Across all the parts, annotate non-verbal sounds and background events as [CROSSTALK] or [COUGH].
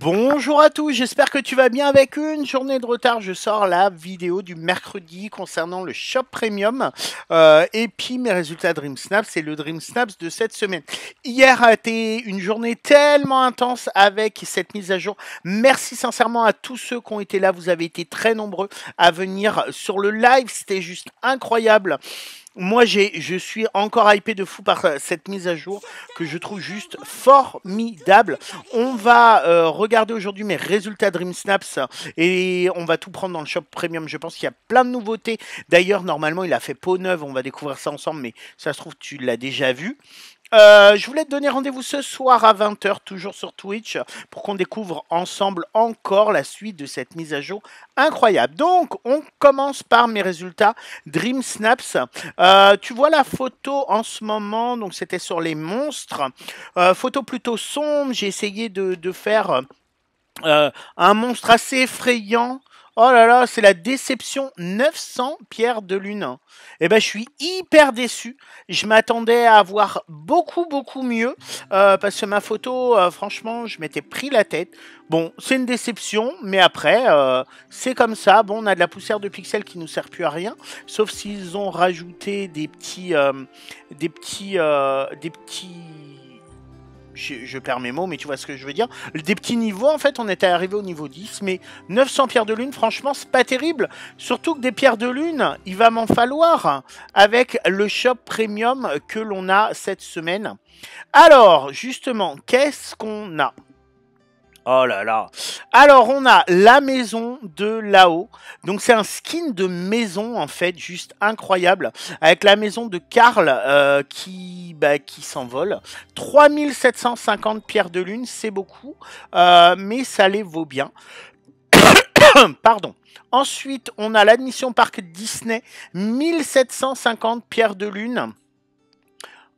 Bonjour à tous, j'espère que tu vas bien avec une journée de retard. Je sors la vidéo du mercredi concernant le Shop Premium euh, et puis mes résultats Dream Snaps et le Dream Snaps de cette semaine. Hier a été une journée tellement intense avec cette mise à jour. Merci sincèrement à tous ceux qui ont été là. Vous avez été très nombreux à venir sur le live, c'était juste incroyable moi, j'ai, je suis encore hypé de fou par euh, cette mise à jour que je trouve juste formidable. On va euh, regarder aujourd'hui mes résultats Dream Snaps et on va tout prendre dans le shop premium. Je pense qu'il y a plein de nouveautés. D'ailleurs, normalement, il a fait peau neuve. On va découvrir ça ensemble, mais ça se trouve, tu l'as déjà vu. Euh, je voulais te donner rendez-vous ce soir à 20h, toujours sur Twitch, pour qu'on découvre ensemble encore la suite de cette mise à jour incroyable. Donc, on commence par mes résultats Dream Snaps. Euh, tu vois la photo en ce moment, donc c'était sur les monstres. Euh, photo plutôt sombre, j'ai essayé de, faire... un monstre assez effrayant Oh là là, c'est la déception 900 pierres de lune. Eh ben, je suis hyper déçu. Je m'attendais à avoir beaucoup, beaucoup mieux. Euh, parce que ma photo, euh, franchement, je m'étais pris la tête. Bon, c'est une déception, mais après, euh, c'est comme ça. Bon, on a de la poussière de pixels qui nous sert plus à rien. Sauf s'ils ont rajouté des petits. des petits. des petits je, perds mes mots, mais tu vois ce que je veux dire. Des petits niveaux, en fait, on était arrivé au niveau 10, mais 900 pierres de lune, franchement, c'est pas terrible. Surtout que des pierres de lune, il va m'en falloir avec le shop premium que l'on a cette semaine. Alors, justement, qu'est-ce qu'on a Oh là là. Alors on a la maison de là-haut. Donc c'est un skin de maison en fait, juste incroyable. Avec la maison de Karl euh, qui, bah, qui s'envole. 3750 pierres de lune, c'est beaucoup. Euh, mais ça les vaut bien. [COUGHS] Pardon. Ensuite, on a l'admission parc Disney, 1750 pierres de lune.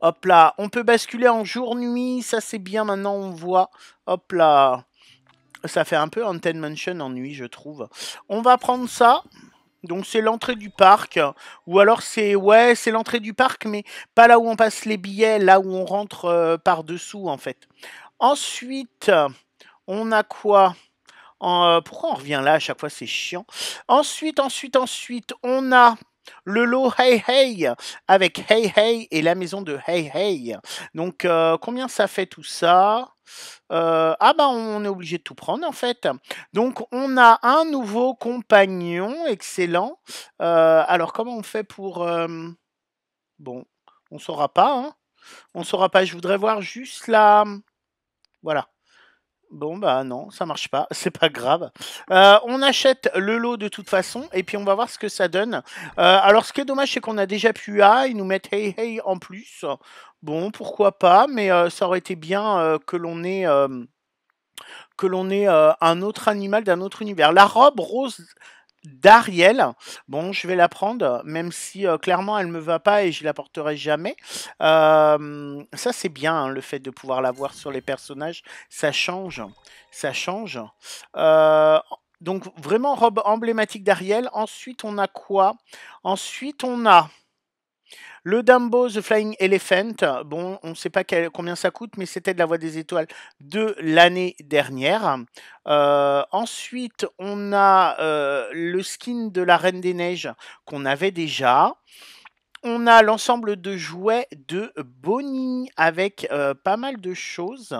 Hop là, on peut basculer en jour-nuit, ça c'est bien maintenant on voit. Hop là, ça fait un peu Anten Mansion ennui, je trouve. On va prendre ça. Donc c'est l'entrée du parc, ou alors c'est ouais c'est l'entrée du parc, mais pas là où on passe les billets, là où on rentre euh, par dessous en fait. Ensuite, on a quoi euh, Pourquoi on revient là à chaque fois C'est chiant. Ensuite, ensuite, ensuite, on a le lot Hey Hey avec Hey Hey et la maison de Hey Hey. Donc euh, combien ça fait tout ça euh, Ah bah on est obligé de tout prendre en fait. Donc on a un nouveau compagnon, excellent. Euh, alors comment on fait pour... Bon, on saura pas. Hein on saura pas. Je voudrais voir juste la... Voilà. Bon bah non, ça marche pas, [LAUGHS] c'est pas grave. Euh, on achète le lot de toute façon et puis on va voir ce que ça donne. Euh, alors ce qui est dommage c'est qu'on a déjà pu A, ils nous mettent hey hey en plus. Bon pourquoi pas, mais euh, ça aurait été bien que l'on ait que l'on ait un autre animal d'un autre univers. La robe rose d'Ariel. Bon, je vais la prendre, même si euh, clairement elle ne me va pas et je la porterai jamais. Euh, ça c'est bien hein, le fait de pouvoir la voir sur les personnages, ça change, ça change. Euh, donc vraiment robe emblématique d'Ariel. Ensuite on a quoi Ensuite on a le Dumbo The Flying Elephant, bon, on ne sait pas combien ça coûte, mais c'était de la Voix des Étoiles de l'année dernière. Euh, ensuite, on a euh, le skin de la Reine des Neiges qu'on avait déjà. On a l'ensemble de jouets de Bonnie avec euh, pas mal de choses.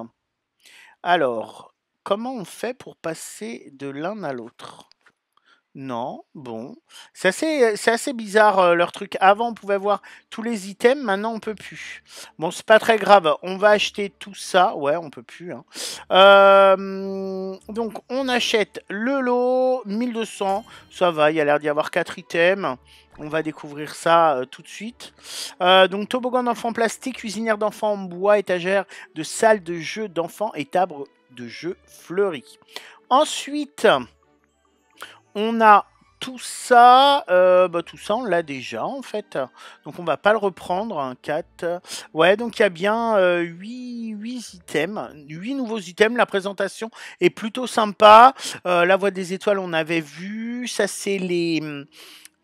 Alors, comment on fait pour passer de l'un à l'autre non, bon. C'est assez, euh, c'est assez bizarre euh, leur truc. Avant, on pouvait voir tous les items, maintenant on peut plus. Bon, c'est pas très grave. On va acheter tout ça. Ouais, on peut plus. Hein. Euh, mm, donc, on achète le lot 1200. Ça va, il y a l'air d'y avoir 4 items. On va découvrir ça tout de suite. donc toboggan d'enfants plastique, cuisinière d'enfants en bois, étagère de salle de jeu d'enfants et table de jeu fleuri. Ensuite, on a tout ça, euh, bah, tout ça, on l'a déjà en fait. Donc on va pas le reprendre. 4. Ouais, donc il y a bien 8, euh, items, 8 nouveaux items. La présentation est plutôt sympa. Euh, la Voix des étoiles, on avait vu. Ça, c'est les, hum,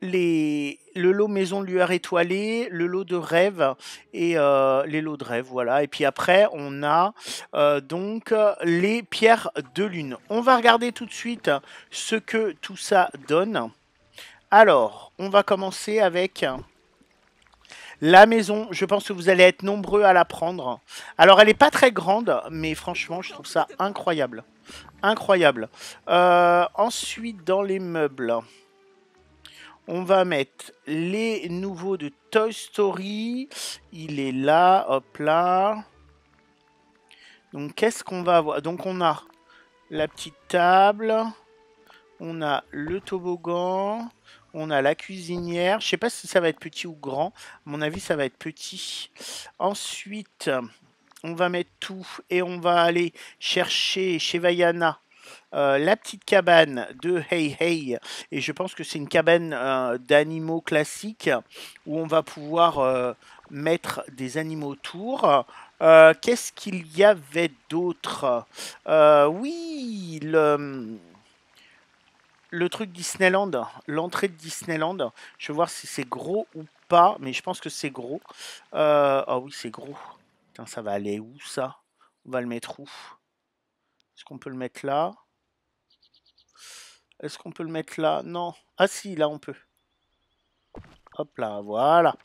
les, le lot maison lueur étoilée, le lot de rêve et euh, les lots de rêve, voilà. Et puis après, on a euh, donc les pierres de lune. On va regarder tout de suite ce que tout ça donne. Alors, on va commencer avec la maison, je pense que vous allez être nombreux à la prendre. Alors, elle n'est pas très grande, mais franchement, je trouve ça incroyable. Incroyable. Euh, ensuite, dans les meubles. On va mettre les nouveaux de Toy Story. Il est là, hop là. Donc qu'est-ce qu'on va avoir Donc on a la petite table, on a le toboggan, on a la cuisinière. Je sais pas si ça va être petit ou grand. À mon avis, ça va être petit. Ensuite, on va mettre tout et on va aller chercher chez Vaiana euh, la petite cabane de Hey Hey, et je pense que c'est une cabane euh, d'animaux classiques où on va pouvoir euh, mettre des animaux autour. Qu'est-ce qu'il y avait d'autre Oui, hum, le truc Disneyland, l'entrée de Disneyland. Je vais voir si c'est gros ou pas, mais je pense que c'est gros. Ah oh oui, c'est gros. ça va aller où ça On va le mettre où Est-ce qu'on peut le mettre là est-ce qu'on peut le mettre là Non. Ah si, là on peut. Hop là, voilà.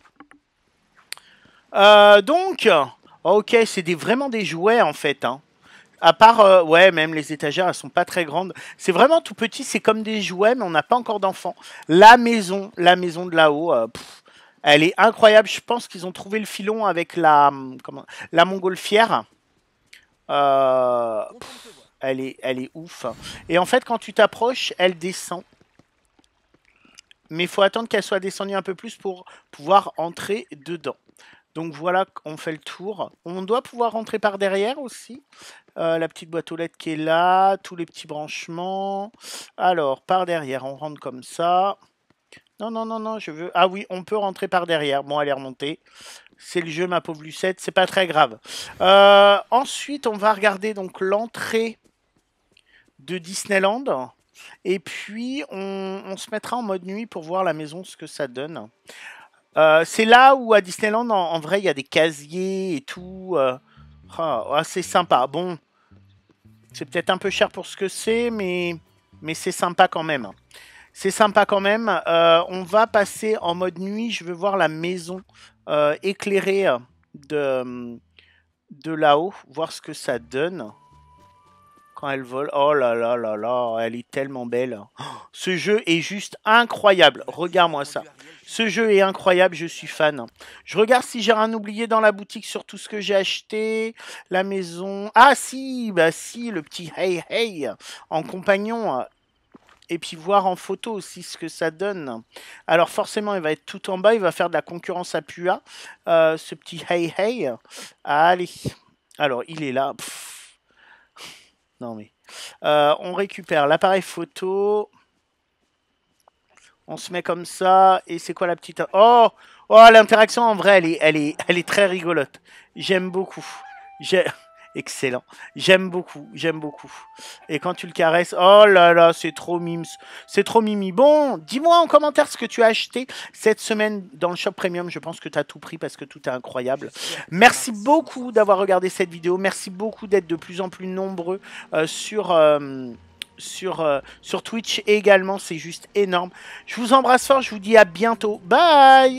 Euh, donc, ok, c'est vraiment des jouets en fait. Hein. À part, euh, ouais, même les étagères, elles sont pas très grandes. C'est vraiment tout petit, c'est comme des jouets, mais on n'a pas encore d'enfants. La maison, la maison de là-haut, euh, elle est incroyable. Je pense qu'ils ont trouvé le filon avec la, hum, comment, la montgolfière. Elle est, elle est ouf. Et en fait, quand tu t'approches, elle descend. Mais il faut attendre qu'elle soit descendue un peu plus pour pouvoir entrer dedans. Donc voilà, on fait le tour. On doit pouvoir rentrer par derrière aussi. Euh, la petite boîte aux lettres qui est là, tous les petits branchements. Alors, par derrière, on rentre comme ça. Non, non, non, non, je veux... Ah oui, on peut rentrer par derrière. Bon, elle est remontée. C'est le jeu, ma pauvre Lucette, c'est pas très grave. Euh, ensuite, on va regarder donc l'entrée de Disneyland. Et puis, on, se mettra en mode nuit pour voir la maison, ce que ça donne. Euh, c'est là où à Disneyland, en, vrai, il y a des casiers et tout. Euh, ah, ah, c'est sympa. Bon, c'est peut-être un peu cher pour ce que c'est, mais, mais c'est sympa quand même. C'est sympa quand même. Euh, on va passer en mode nuit. Je veux voir la maison éclairée de, de là-haut, voir ce que ça donne quand elle vole. Oh là là là là, elle est tellement belle. ce jeu est juste incroyable. Regarde-moi ça. Ce jeu est incroyable, je suis fan. Je regarde si j'ai rien oublié dans la boutique sur tout ce que j'ai acheté. La maison. Ah si, bah si, le petit hey hey en compagnon et puis voir en photo aussi ce que ça donne. Alors forcément, il va être tout en bas, il va faire de la concurrence à Pua, euh, ce petit hey hey. Allez, alors il est là. Non mais. Euh, on récupère l'appareil photo. On se met comme ça. Et c'est quoi la petite. Oh Oh, l'interaction en vrai, elle est, elle est, elle est très rigolote. J'aime beaucoup. J'ai excellent. J'aime beaucoup, j'aime beaucoup. Et quand tu le caresses, oh là là, c'est trop mims, c'est trop mimi. Bon, dis-moi en commentaire ce que tu as acheté cette semaine dans le shop premium. Je pense que tu as tout pris parce que tout est incroyable. Merci beaucoup d'avoir regardé cette vidéo. Merci beaucoup d'être de plus en plus nombreux euh, sur... Euh, sur, euh, sur Twitch également, c'est juste énorme. Je vous embrasse fort, je vous dis à bientôt. Bye